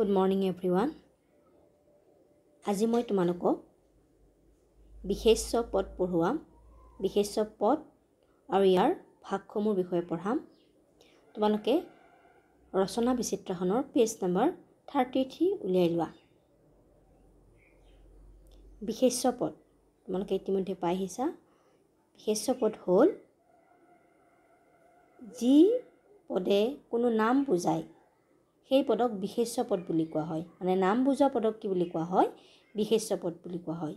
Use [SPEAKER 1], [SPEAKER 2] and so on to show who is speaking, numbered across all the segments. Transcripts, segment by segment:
[SPEAKER 1] good morning every one আজি মই তোমালোকক বিশেষ্য পদ পঢ়োৱাম বিশেষ পদ আৰু ইয়াৰ ভাগসমূহৰ বিষয়ে পঢ়াম তোমালোকে ৰচনা বিচিত্ৰখনৰ পেজ নম্বৰ থাৰ্টি থ্ৰী উলিয়াই লোৱা বিশেষ পদ তোমালোকে ইতিমধ্যে পাই আহিছা বিশেষ্য পদ হ'ল যি পদে কোনো নাম বুজায় সেই পদক বিশেষ্য পদ বুলি কোৱা হয় মানে নাম বুজোৱা পদক কি বুলি কোৱা হয় বিশেষ্য পদ বুলি কোৱা হয়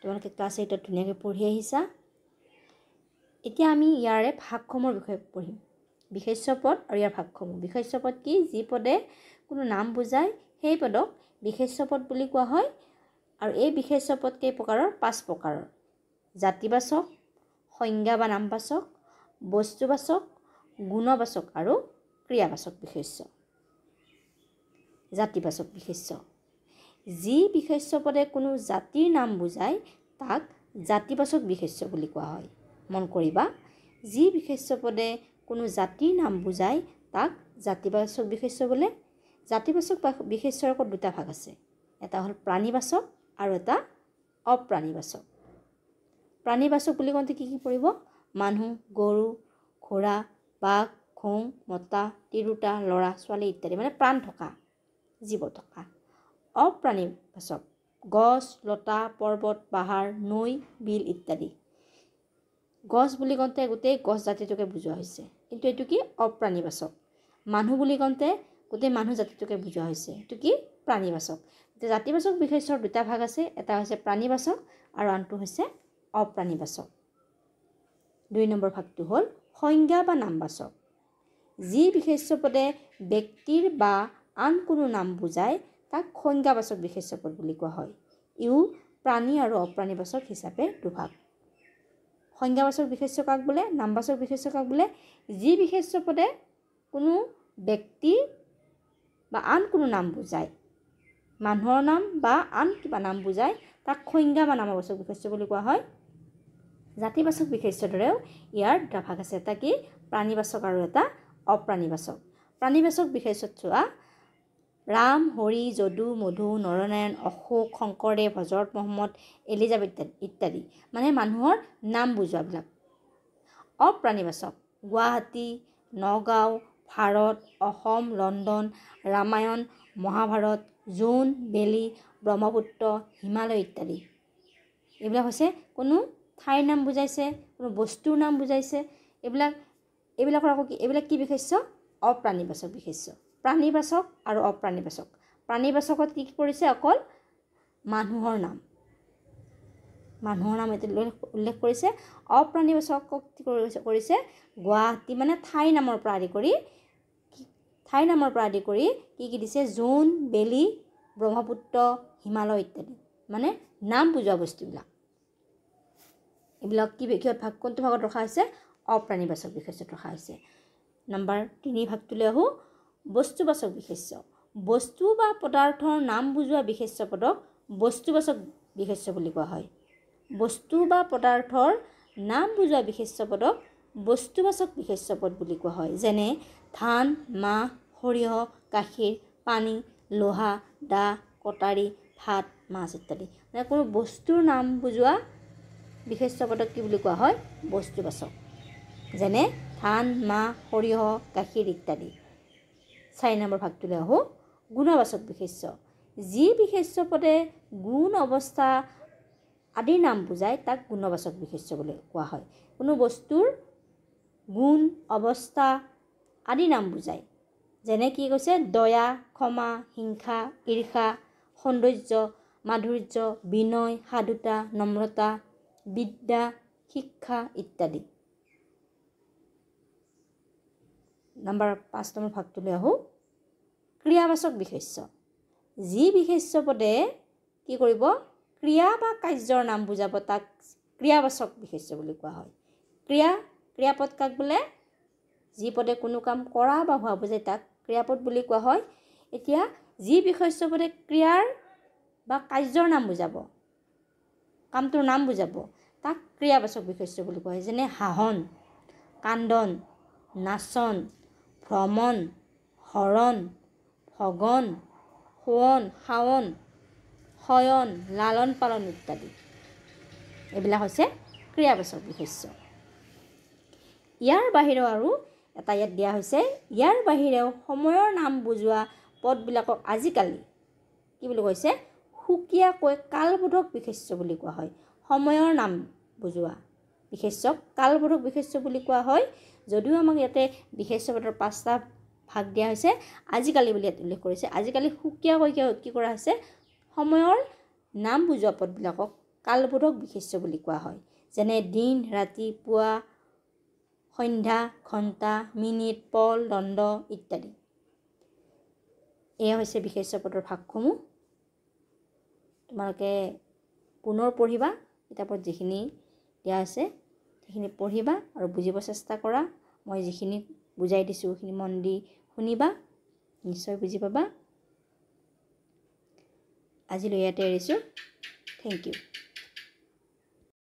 [SPEAKER 1] তোমালোকে ক্লাছ এইটত ধুনীয়াকৈ পঢ়ি আহিছা এতিয়া আমি ইয়াৰে ভাগসমূহৰ বিষয়ে পঢ়িম বিশেষ্য পদ আৰু ইয়াৰ ভাগসমূহ বিশেষ্য পদ কি যি পদে কোনো নাম বুজায় সেই পদক বিশেষ্য পদ বুলি কোৱা হয় আৰু এই বিশেষ্য পদ কেইপ্ৰকাৰৰ পাঁচ প্ৰকাৰৰ জাতিবাচক সংজ্ঞা বা নামবাচক বস্তুবাচক গুণবাচক আৰু ক্ৰিয়াবাচক বিশেষ্য জাতিবাচক বিশেষ্য যি বিশেষ্য পদে কোনো জাতিৰ নাম বুজায় তাক জাতিবাচক বিশেষ্য বুলি কোৱা হয় মন কৰিবা যি বিশেষ্য পদে কোনো জাতিৰ নাম বুজায় তাক জাতিবাচক বিশেষ্য বোলে জাতিবাচক বিশেষ্যৰ আকৌ দুটা ভাগ আছে এটা হ'ল প্ৰাণীবাচক আৰু এটা অপ্ৰাণীবাচক প্ৰাণীবাচক বুলি কওঁতে কি কি পৰিব মানুহ গৰু ঘোঁৰা বাঘ ঘোং মতা তিৰোতা ল'ৰা ছোৱালী ইত্যাদি মানে প্ৰাণ থকা জীৱ থকা অপ্ৰাণীবাচক গছ লতা পৰ্বত পাহাৰ নৈ বিল ইত্যাদি গছ বুলি কওঁতে গোটেই গছ জাতিটোকে বুজোৱা হৈছে কিন্তু এইটো কি অপ্ৰাণীবাচক মানুহ বুলি কওঁতে গোটেই মানুহ জাতিটোকে বুজোৱা হৈছে এইটো কি প্ৰাণীবাচক এতিয়া জাতিবাচক বিশেষৰ দুটা ভাগ আছে এটা হৈছে প্ৰাণীবাচক আৰু আনটো হৈছে অপ্ৰাণীবাচক দুই নম্বৰ ভাগটো হ'ল সংজ্ঞা বা নামবাচক যি বিশেষ্য পদে ব্যক্তিৰ বা আন কোনো নাম বুজাই তাক সংজ্ঞাবাচক বিশেষ্য পদ বুলি কোৱা হয় ইও প্ৰাণী আৰু অপ্ৰাণীবাচক হিচাপে দুভাগ সংজ্ঞাবাচক বিশেষ্য কাক বোলে নামবাচক বিশেষ্য কাক বোলে যি বিশেষ্য পদে কোনো ব্যক্তি বা আন কোনো নাম বুজায় মানুহৰ নাম বা আন কিবা নাম বুজায় তাক সংজ্ঞা বা নামবাচক বিশেষ্য বুলি কোৱা হয় জাতিবাচক বিশেষ্যৰ দৰেও ইয়াৰ দুটা ভাগ আছে এটা কি প্ৰাণীবাচক আৰু এটা অপ্ৰাণীবাচক প্ৰাণীবাচক বিশেষ্যত চোৱা ৰাম হৰি যদু মধু নৰনাৰায়ণ অশোক শংকৰদেৱ হজৰত মহম্মদ এলিজাবেথ ইত্যাদি মানে মানুহৰ নাম বুজোৱাবিলাক অপ্ৰাণীবাচক গুৱাহাটী নগাঁও ভাৰত অসম লণ্ডন ৰামায়ণ মহাভাৰত জোন বেলি ব্ৰহ্মপুত্ৰ হিমালয় ইত্যাদি এইবিলাক হৈছে কোনো ঠাইৰ নাম বুজাইছে কোনো বস্তুৰ নাম বুজাইছে এইবিলাক এইবিলাকৰ আকৌ কি এইবিলাক কি বিশেষ্য অপ্ৰাণীবাচক বিশেষ্য প্ৰাণীবাচক আৰু অপ্ৰাণীবাচক প্ৰাণীবাচকত কি কৰিছে অকল মানুহৰ নাম মানুহৰ নাম এইটো উল্লেখ কৰিছে অপ্ৰাণীবাচকক কি কৰিছে গুৱাহাটী মানে ঠাই নামৰ পৰা আদি কৰি ঠাই নামৰ পৰা আদি কৰি কি কি দিছে জোন বেলি ব্ৰহ্মপুত্ৰ হিমালয় ইত্যাদি মানে নাম বুজোৱা বস্তুবিলাক এইবিলাক কি কিহত ভাগ কোনটো ভাগত ৰখা হৈছে অপ্ৰাণীবাচক বিষয়ত ৰখা হৈছে নাম্বাৰ তিনি ভাগটোলৈ আহোঁ বস্তুবাচক বিশেষ্য বস্তু বা পদাৰ্থৰ নাম বুজোৱা বিশেষ্য পদক বস্তুবাচক বিশেষ্য বুলি কোৱা হয় বস্তু বা পদাৰ্থৰ নাম বুজোৱা বিশেষ্য পদক বস্তুবাচক বিশেষ্য পদ বুলি কোৱা হয় যেনে ধান মাহ সৰিয়হ গাখীৰ পানী লোহা দা কটাৰী ভাত মাছ ইত্যাদি কোনো বস্তুৰ নাম বুজোৱা বিশেষ্য পদক কি বুলি কোৱা হয় বস্তুবাচক যেনে ধান মাহ সৰিয়হ গাখীৰ ইত্যাদি চাৰি নম্বৰ ভাগটোলৈ আহোঁ গুণবাচক বিশেষ্য যি বিশেষ্য পদে গুণ অৱস্থা আদিৰ নাম বুজায় তাক গুণবাচক বিশেষ্য বুলি কোৱা হয় কোনো বস্তুৰ গুণ অৱস্থা আদি নাম বুজায় যেনে কি কৈছে দয়া ক্ষমা হিংসা ঈৰ্ষা সৌন্দৰ্য মাধুৰ্য বিনয় সাধুতা নম্ৰতা বিদ্যা শিক্ষা ইত্যাদি নাম্বাৰ পাঁচ নম্বৰ ভাগটোলৈ আহোঁ ক্ৰিয়াবাচক বিশেষ্য যি বিশেষ্য পদে কি কৰিব ক্ৰিয়া বা কাৰ্যৰ নাম বুজাব তাক ক্ৰিয়াবাচক বিশেষ্য বুলি কোৱা হয় ক্ৰিয়া ক্ৰিয়াপদ কাক বোলে যি পদে কোনো কাম কৰা বা হোৱা বুজায় তাক ক্ৰিয়াপদ বুলি কোৱা হয় এতিয়া যি বিশেষ্য পদে ক্ৰিয়াৰ বা কাৰ্যৰ নাম বুজাব কামটোৰ নাম বুজাব তাক ক্ৰিয়াবাচক বিশেষ্য বুলি কোৱা হয় যেনে হাঁহন কান্দন নাচন ভ্ৰমণ হৰণ ভগন সোৱণ শাৱন শয়ন লালন পালন ইত্যাদি এইবিলাক হৈছে ক্ৰিয়াবাচক বিশেষ্য ইয়াৰ বাহিৰেও আৰু এটা ইয়াত দিয়া হৈছে ইয়াৰ বাহিৰেও সময়ৰ নাম বুজোৱা পদবিলাকক আজিকালি কি বুলি কৈছে সুকীয়াকৈ কালবোধক বিশেষ্য বুলি কোৱা হয় সময়ৰ নাম বুজোৱা বিশেষ্য কালবোধক বিশেষ্য বুলি কোৱা হয় যদিও আমাক ইয়াতে বিশেষ্যপদৰ পাঁচটা ভাগ দিয়া হৈছে আজিকালি বুলি ইয়াত উল্লেখ কৰিছে আজিকালি সুকীয়াকৈ কি কৰা হৈছে সময়ৰ নাম বুজোৱা পদবিলাকক কালবোধক বিশেষ্য বুলি কোৱা হয় যেনে দিন ৰাতি পুৱা সন্ধ্যা ঘণ্টা মিনিট পল দণ্ড ইত্যাদি এয়া হৈছে পদৰ ভাগসমূহ তোমালোকে পুনৰ পঢ়িবা কিতাপত যিখিনি দিয়া আছে সেইখিনি পঢ়িবা আৰু বুজিব চেষ্টা কৰা মই যিখিনি বুজাই দিছোঁ সেইখিনি মন দি শুনিবা নিশ্চয় বুজি পাবা আজিলৈ ইয়াতে এৰিছোঁ থেংক ইউ